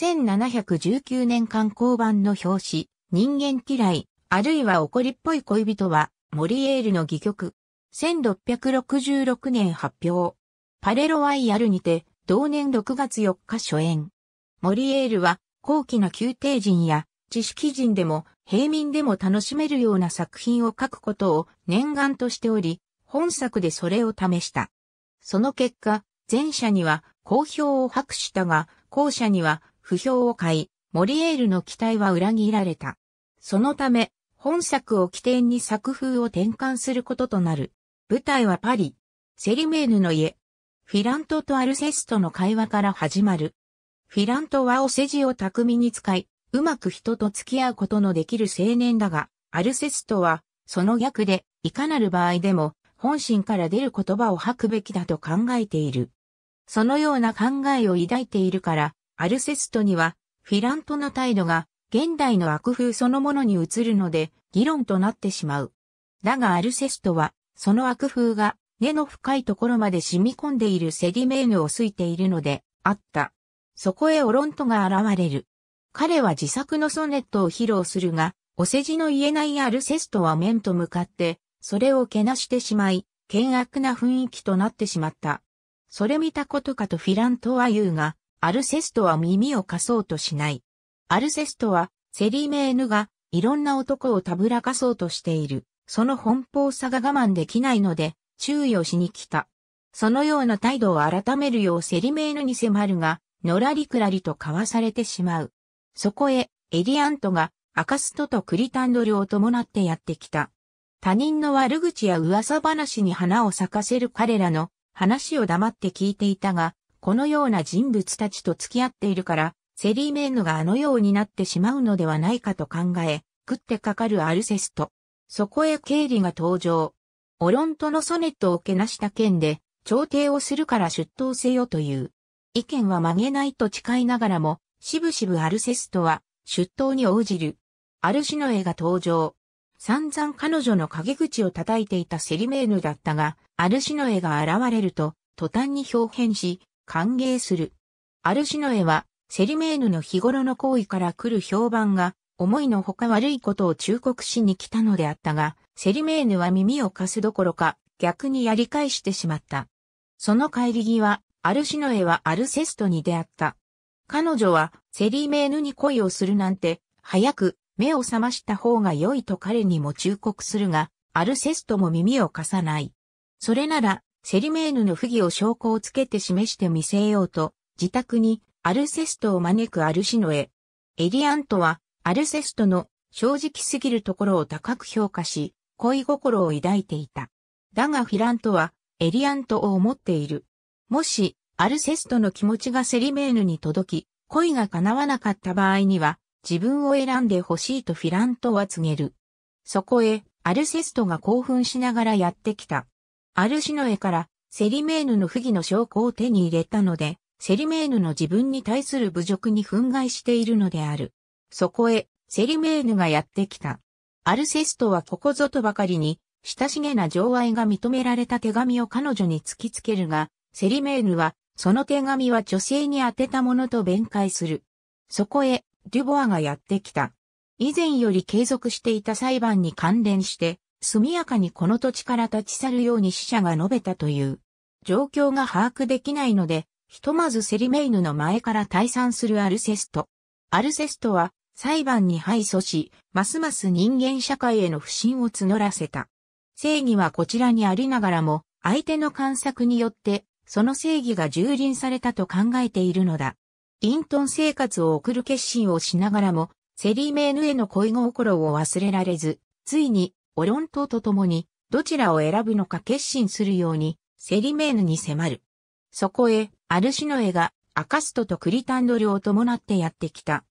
1719年間、交版の表紙、人間嫌い、あるいは怒りっぽい恋人は、モリエールの戯曲。1666年発表。パレロワイヤルにて、同年6月4日初演。モリエールは、高貴な宮廷人や、知識人でも、平民でも楽しめるような作品を書くことを念願としており、本作でそれを試した。その結果、前者には好評を博したが、後者には不評を買い、モリエールの期待は裏切られた。そのため、本作を起点に作風を転換することとなる。舞台はパリ、セリメーヌの家。フィラントとアルセストの会話から始まる。フィラントはお世辞を巧みに使い、うまく人と付き合うことのできる青年だが、アルセストは、その逆で、いかなる場合でも、本心から出る言葉を吐くべきだと考えている。そのような考えを抱いているから、アルセストには、フィラントの態度が、現代の悪風そのものに移るので、議論となってしまう。だがアルセストは、その悪風が、根の深いところまで染み込んでいるセディメーヌを好いているので、あった。そこへオロントが現れる。彼は自作のソネットを披露するが、お世辞の言えないアルセストは面と向かって、それをけなしてしまい、険悪な雰囲気となってしまった。それ見たことかとフィラントは言うが、アルセストは耳を貸そうとしない。アルセストは、セリメーヌが、いろんな男をたぶらかそうとしている。その奔放さが我慢できないので、注意をしに来た。そのような態度を改めるようセリメーヌに迫るが、のらりくらりと交わされてしまう。そこへ、エリアントが、アカストとクリタンドルを伴ってやってきた。他人の悪口や噂話に花を咲かせる彼らの話を黙って聞いていたが、このような人物たちと付き合っているから、セリーメンヌがあのようになってしまうのではないかと考え、食ってかかるアルセスト。そこへ経理が登場。オロントのソネットをけなした件で、調停をするから出頭せよという。意見は曲げないと誓いながらも、しぶしぶアルセストは、出頭に応じる。アルシノエが登場。散々彼女の陰口を叩いていたセリメーヌだったが、アルシノエが現れると、途端に表変し、歓迎する。アルシノエは、セリメーヌの日頃の行為から来る評判が、思いのほか悪いことを忠告しに来たのであったが、セリメーヌは耳を貸すどころか、逆にやり返してしまった。その帰り際、アルシノエはアルセストに出会った。彼女は、セリメーヌに恋をするなんて、早く、目を覚ました方が良いと彼にも忠告するが、アルセストも耳を貸さない。それなら、セリメーヌの不義を証拠をつけて示して見せようと、自宅にアルセストを招くアルシノエ。エリアントは、アルセストの正直すぎるところを高く評価し、恋心を抱いていた。だがフィラントは、エリアントを思っている。もし、アルセストの気持ちがセリメーヌに届き、恋が叶わなかった場合には、自分を選んでほしいとフィラントは告げる。そこへ、アルセストが興奮しながらやってきた。アルシノエからセリメーヌの不義の証拠を手に入れたので、セリメーヌの自分に対する侮辱に憤慨しているのである。そこへ、セリメーヌがやってきた。アルセストはここぞとばかりに、親しげな情愛が認められた手紙を彼女に突きつけるが、セリメーヌは、その手紙は女性に宛てたものと弁解する。そこへ、デュボアがやってきた。以前より継続していた裁判に関連して、速やかにこの土地から立ち去るように死者が述べたという。状況が把握できないので、ひとまずセリメイヌの前から退散するアルセスト。アルセストは裁判に敗訴し、ますます人間社会への不信を募らせた。正義はこちらにありながらも、相手の観察によって、その正義が蹂躙されたと考えているのだ。隠遁生活を送る決心をしながらも、セリメーヌへの恋心を忘れられず、ついにオロン島と共に、どちらを選ぶのか決心するように、セリメーヌに迫る。そこへ、アルシノエが、アカストとクリタンドルを伴ってやってきた。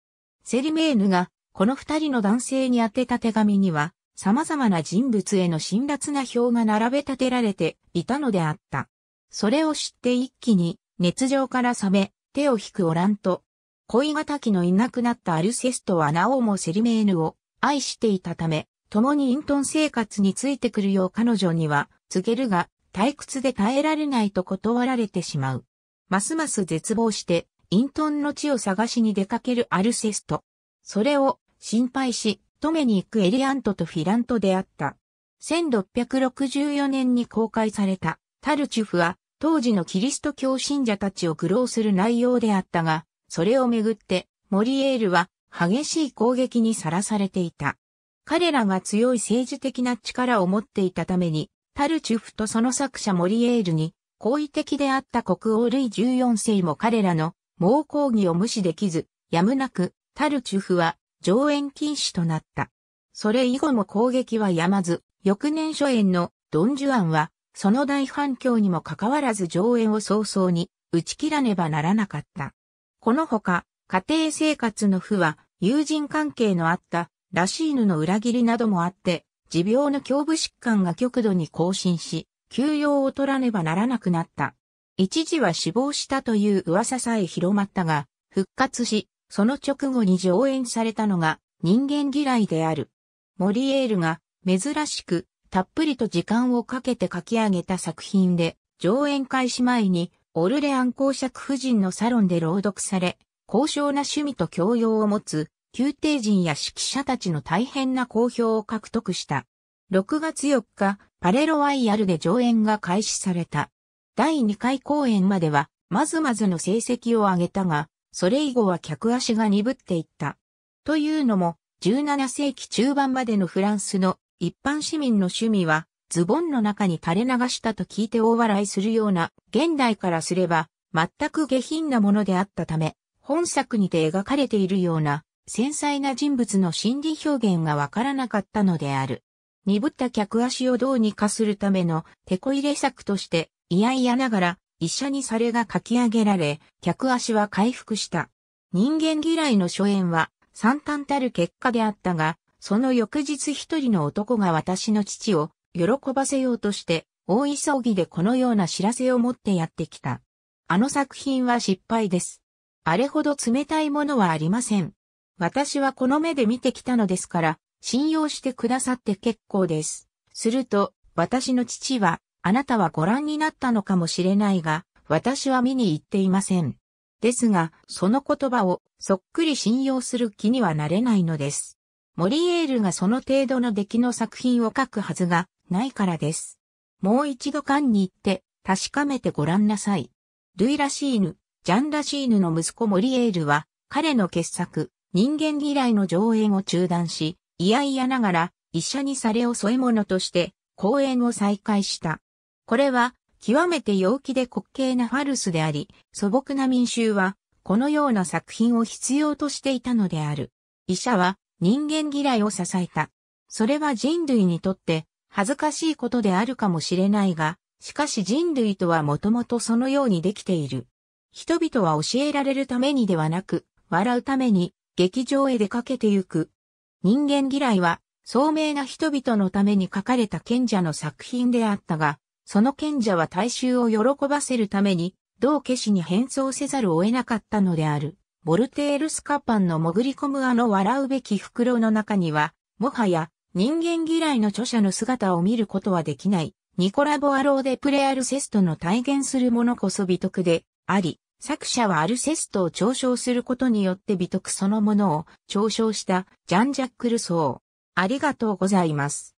セリメーヌが、この二人の男性に宛てた手紙には、様々な人物への辛辣な表が並べ立てられていたのであった。それを知って一気に、熱情から冷め、手を引くオランと、恋敵のいなくなったアルセストはなおもセリメーヌを愛していたため、共に隠遁生活についてくるよう彼女には告げるが、退屈で耐えられないと断られてしまう。ますます絶望して、隠遁の地を探しに出かけるアルセスト。それを心配し、止めに行くエリアントとフィラントであった。1664年に公開されたタルチュフは当時のキリスト教信者たちを愚弄する内容であったが、それをめぐってモリエールは激しい攻撃にさらされていた。彼らが強い政治的な力を持っていたために、タルチュフとその作者モリエールに、好意的であった国王ルイ14世も彼らの猛抗議を無視できず、やむなく、タルチュフは上演禁止となった。それ以後も攻撃はやまず、翌年初演のドン・ジュアンは、その大反響にもかかわらず上演を早々に打ち切らねばならなかった。このほか、家庭生活の負は友人関係のあったラシーヌの裏切りなどもあって、持病の胸部疾患が極度に更新し、休養を取らねばならなくなった。一時は死亡したという噂さえ広まったが、復活し、その直後に上演されたのが人間嫌いである。モリエールが珍しくたっぷりと時間をかけて書き上げた作品で、上演開始前にオルレアン公爵夫人のサロンで朗読され、高尚な趣味と教養を持つ宮廷人や指揮者たちの大変な好評を獲得した。6月4日、パレロワイヤルで上演が開始された。第2回公演までは、まずまずの成績を上げたが、それ以後は客足が鈍っていった。というのも、17世紀中盤までのフランスの一般市民の趣味は、ズボンの中に垂れ流したと聞いて大笑いするような、現代からすれば、全く下品なものであったため、本作にて描かれているような、繊細な人物の心理表現がわからなかったのである。鈍った客足をどうにかするための手こ入れ策として、いやいやながら、医者にされが書き上げられ、客足は回復した。人間嫌いの初演は、惨憺たる結果であったが、その翌日一人の男が私の父を喜ばせようとして、大急ぎでこのような知らせを持ってやってきた。あの作品は失敗です。あれほど冷たいものはありません。私はこの目で見てきたのですから、信用してくださって結構です。すると、私の父は、あなたはご覧になったのかもしれないが、私は見に行っていません。ですが、その言葉をそっくり信用する気にはなれないのです。モリエールがその程度の出来の作品を書くはずがないからです。もう一度館に行って確かめてごらんなさい。ルイ・ラシーヌ、ジャン・ラシーヌの息子モリエールは彼の傑作、人間嫌いの上演を中断し、いやいやながら、医者にされを添え物として、公演を再開した。これは、極めて陽気で滑稽なファルスであり、素朴な民衆は、このような作品を必要としていたのである。医者は、人間嫌いを支えた。それは人類にとって、恥ずかしいことであるかもしれないが、しかし人類とはもともとそのようにできている。人々は教えられるためにではなく、笑うために、劇場へ出かけてゆく。人間嫌いは、聡明な人々のために書かれた賢者の作品であったが、その賢者は大衆を喜ばせるために、同化しに変装せざるを得なかったのである。ボルテールスカパンの潜り込むあの笑うべき袋の中には、もはや人間嫌いの著者の姿を見ることはできない。ニコラボアローデプレアルセストの体現するものこそ美徳であり、作者はアルセストを嘲笑することによって美徳そのものを嘲笑したジャン・ジャック・ルソー。ありがとうございます。